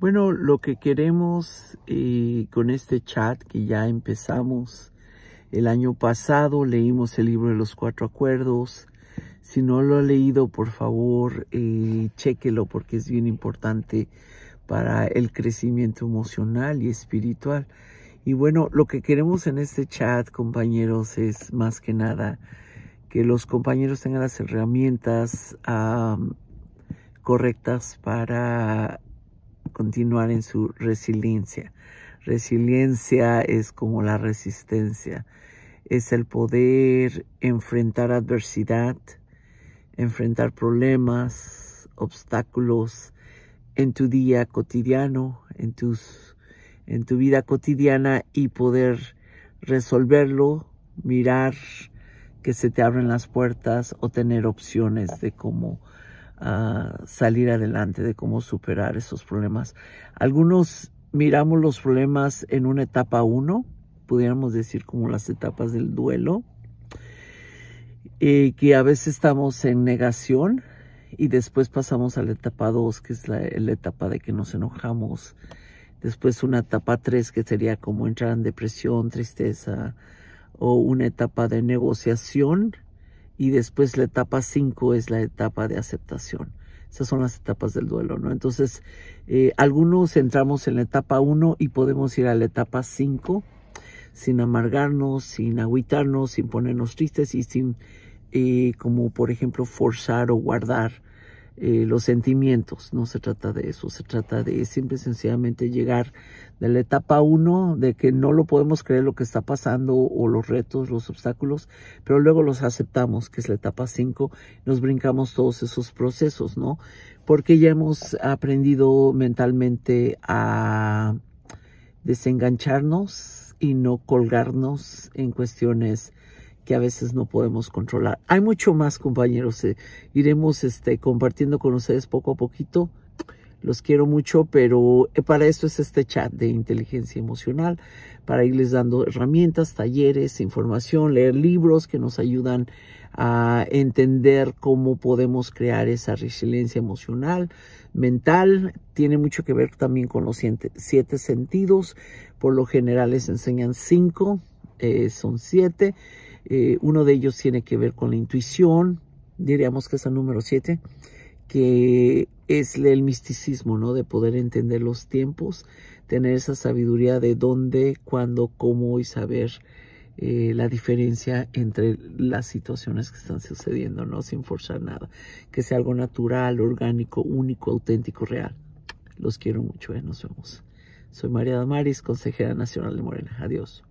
Bueno, lo que queremos eh, con este chat que ya empezamos el año pasado, leímos el libro de los cuatro acuerdos. Si no lo ha leído, por favor, eh, chéquelo porque es bien importante para el crecimiento emocional y espiritual. Y bueno, lo que queremos en este chat, compañeros, es más que nada que los compañeros tengan las herramientas correctas para continuar en su resiliencia. Resiliencia es como la resistencia, es el poder enfrentar adversidad, enfrentar problemas, obstáculos en tu día cotidiano, en, tus, en tu vida cotidiana y poder resolverlo, mirar que se te abren las puertas o tener opciones de cómo a salir adelante, de cómo superar esos problemas. Algunos miramos los problemas en una etapa 1, pudiéramos decir como las etapas del duelo, y eh, que a veces estamos en negación y después pasamos a la etapa 2, que es la, la, etapa de que nos enojamos. Después una etapa 3, que sería como entrar en depresión, tristeza, o una etapa de negociación, y después la etapa 5 es la etapa de aceptación. Esas son las etapas del duelo, ¿no? Entonces, eh, algunos entramos en la etapa 1 y podemos ir a la etapa 5 sin amargarnos, sin agüitarnos, sin ponernos tristes y sin, eh, como por ejemplo, forzar o guardar eh, los sentimientos. No se trata de eso, se trata de simple y sencillamente llegar de la etapa uno, de que no lo podemos creer lo que está pasando o los retos, los obstáculos, pero luego los aceptamos, que es la etapa cinco, nos brincamos todos esos procesos, ¿no? Porque ya hemos aprendido mentalmente a desengancharnos y no colgarnos en cuestiones que a veces no podemos controlar. Hay mucho más, compañeros. Eh, iremos este, compartiendo con ustedes poco a poquito. Los quiero mucho, pero eh, para esto es este chat de inteligencia emocional, para irles dando herramientas, talleres, información, leer libros que nos ayudan a entender cómo podemos crear esa resiliencia emocional, mental. Tiene mucho que ver también con los siete, siete sentidos. Por lo general les enseñan cinco, eh, son siete. Eh, uno de ellos tiene que ver con la intuición, diríamos que es el número siete, que es el misticismo, ¿no? De poder entender los tiempos, tener esa sabiduría de dónde, cuándo, cómo y saber eh, la diferencia entre las situaciones que están sucediendo, ¿no? Sin forzar nada. Que sea algo natural, orgánico, único, auténtico, real. Los quiero mucho, ¿eh? Nos vemos. Soy María Damaris, consejera nacional de Morena. Adiós.